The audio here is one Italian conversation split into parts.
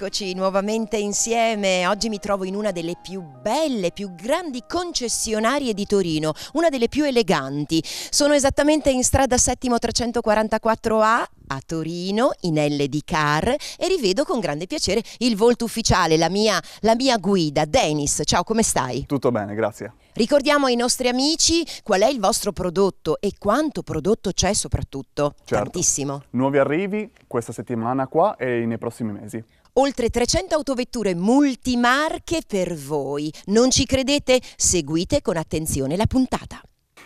Eccoci nuovamente insieme. Oggi mi trovo in una delle più belle, più grandi concessionarie di Torino, una delle più eleganti. Sono esattamente in strada Settimo 344A a Torino, in L di Car, e rivedo con grande piacere il volto ufficiale, la mia, la mia guida. Denis, ciao, come stai? Tutto bene, grazie. Ricordiamo ai nostri amici qual è il vostro prodotto e quanto prodotto c'è soprattutto. Certo. Tantissimo. Nuovi arrivi questa settimana qua e nei prossimi mesi. Oltre 300 autovetture multimarche per voi. Non ci credete? Seguite con attenzione la puntata.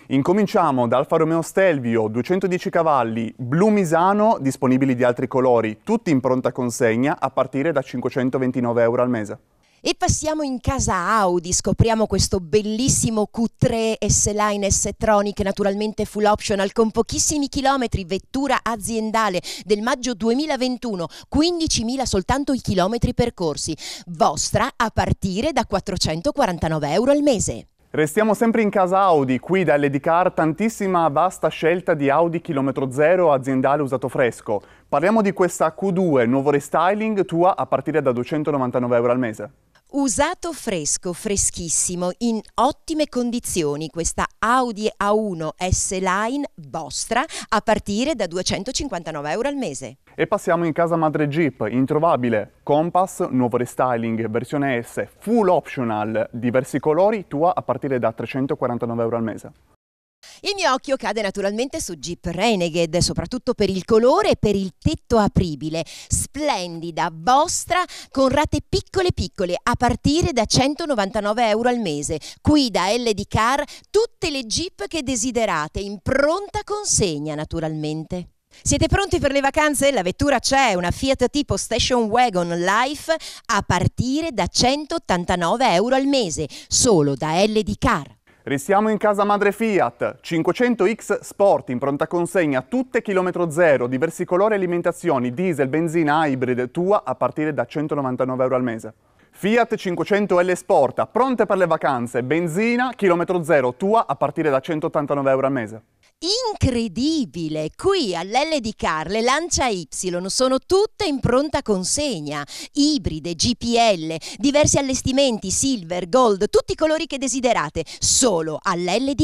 Incominciamo da Alfa Romeo Stelvio, 210 cavalli, blu misano, disponibili di altri colori, tutti in pronta consegna a partire da 529 euro al mese. E passiamo in casa Audi, scopriamo questo bellissimo Q3 S-Line S-Tronic, naturalmente full optional, con pochissimi chilometri, vettura aziendale del maggio 2021, 15.000 soltanto i chilometri percorsi, vostra a partire da 449 euro al mese. Restiamo sempre in casa Audi, qui da Car tantissima vasta scelta di Audi chilometro zero aziendale usato fresco. Parliamo di questa Q2, nuovo restyling, tua a partire da 299 euro al mese. Usato fresco, freschissimo, in ottime condizioni questa Audi A1 S Line vostra a partire da 259 euro al mese. E passiamo in casa madre Jeep, introvabile, Compass, nuovo restyling, versione S, full optional, diversi colori, tua a partire da 349 euro al mese. Il mio occhio cade naturalmente su Jeep Renegade, soprattutto per il colore e per il tetto apribile, splendida, vostra, con rate piccole piccole, a partire da 199 euro al mese. Qui da LD Car tutte le Jeep che desiderate, in pronta consegna naturalmente. Siete pronti per le vacanze? La vettura c'è, una Fiat tipo Station Wagon Life a partire da 189 euro al mese, solo da LD Car. Restiamo in casa madre Fiat, 500X Sport in pronta consegna, tutte chilometro zero, diversi colori e alimentazioni, diesel, benzina, hybrid, tua a partire da 199 euro al mese. Fiat 500L Sport, pronte per le vacanze, benzina, chilometro zero, tua a partire da 189 euro al mese incredibile. Qui Car le Lancia Y sono tutte in pronta consegna, ibride, GPL, diversi allestimenti, silver, gold, tutti i colori che desiderate, solo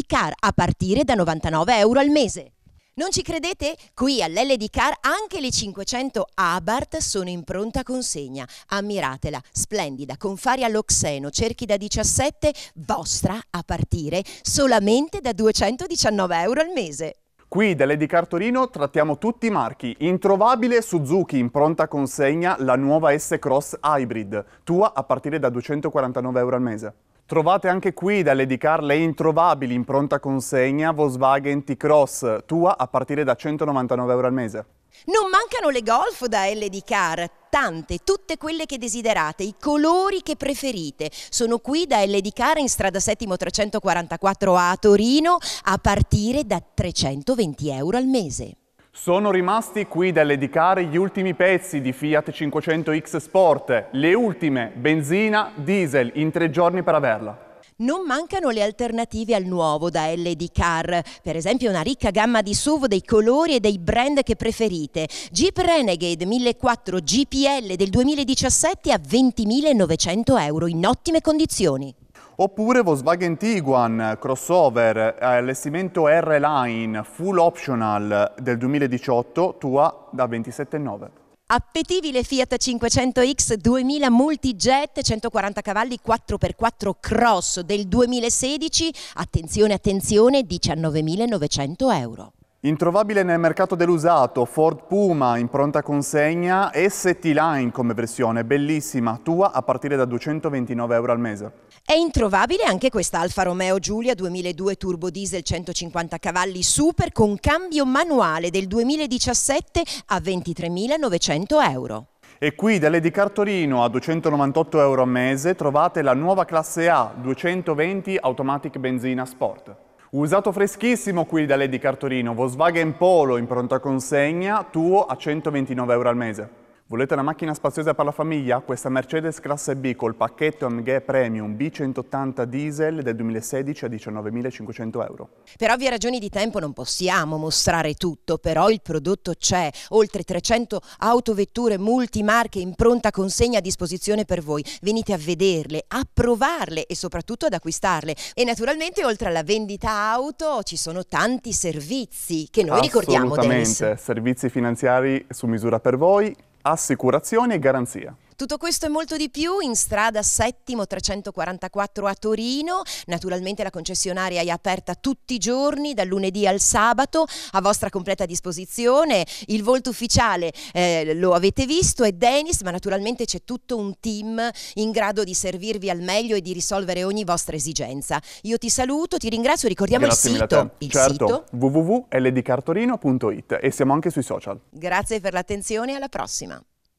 Car, a partire da 99 euro al mese. Non ci credete? Qui all'LD Car anche le 500 Abarth sono in pronta consegna. Ammiratela, splendida, con fari all'oxeno, cerchi da 17, vostra a partire solamente da 219 euro al mese. Qui da Lady Car Torino trattiamo tutti i marchi. Introvabile Suzuki in pronta consegna la nuova S-Cross Hybrid, tua a partire da 249 euro al mese. Trovate anche qui da Lady Car le introvabili in pronta consegna Volkswagen T-Cross, tua a partire da 199 euro al mese. Non mancano le Golf da LD Car, tante, tutte quelle che desiderate, i colori che preferite. Sono qui da LD Car in strada Settimo 344A a Torino a partire da 320 euro al mese. Sono rimasti qui da dedicare gli ultimi pezzi di Fiat 500X Sport, le ultime, benzina, diesel, in tre giorni per averla. Non mancano le alternative al nuovo da LD Car, per esempio una ricca gamma di SUV dei colori e dei brand che preferite. Jeep Renegade 1400 GPL del 2017 a 20.900 euro in ottime condizioni. Oppure Volkswagen Tiguan, crossover, eh, allestimento R-Line, full optional del 2018, tua da 27,9. Appetibile Fiat 500X 2000 Multijet 140 cavalli 4x4 Cross del 2016, attenzione attenzione 19.900 euro. Introvabile nel mercato dell'usato, Ford Puma in pronta consegna, ST-Line come versione, bellissima, tua a partire da 229 euro al mese. È introvabile anche questa Alfa Romeo Giulia 2002 turbo diesel 150 cavalli super con cambio manuale del 2017 a 23.900 euro. E qui da Lady Car a 298 euro al mese trovate la nuova classe A 220 Automatic Benzina Sport. Usato freschissimo qui da Lady Cartorino, Volkswagen Polo in pronta consegna, tuo a 129 euro al mese. Volete una macchina spaziosa per la famiglia? Questa Mercedes classe B col pacchetto AMG Premium B180 diesel del 2016 a 19.500 euro. Per ovvie ragioni di tempo non possiamo mostrare tutto, però il prodotto c'è. Oltre 300 autovetture multimarche in pronta consegna a disposizione per voi. Venite a vederle, a provarle e soprattutto ad acquistarle. E naturalmente oltre alla vendita auto ci sono tanti servizi che noi ricordiamo, Dennis. Assolutamente, servizi finanziari su misura per voi assicurazioni e garanzia. Tutto questo e molto di più in strada Settimo 344 a Torino. Naturalmente la concessionaria è aperta tutti i giorni, dal lunedì al sabato, a vostra completa disposizione. Il volto ufficiale eh, lo avete visto, è Denis, ma naturalmente c'è tutto un team in grado di servirvi al meglio e di risolvere ogni vostra esigenza. Io ti saluto, ti ringrazio, ricordiamo Grazie il sito. Il certo, www.ldcartorino.it e siamo anche sui social. Grazie per l'attenzione e alla prossima.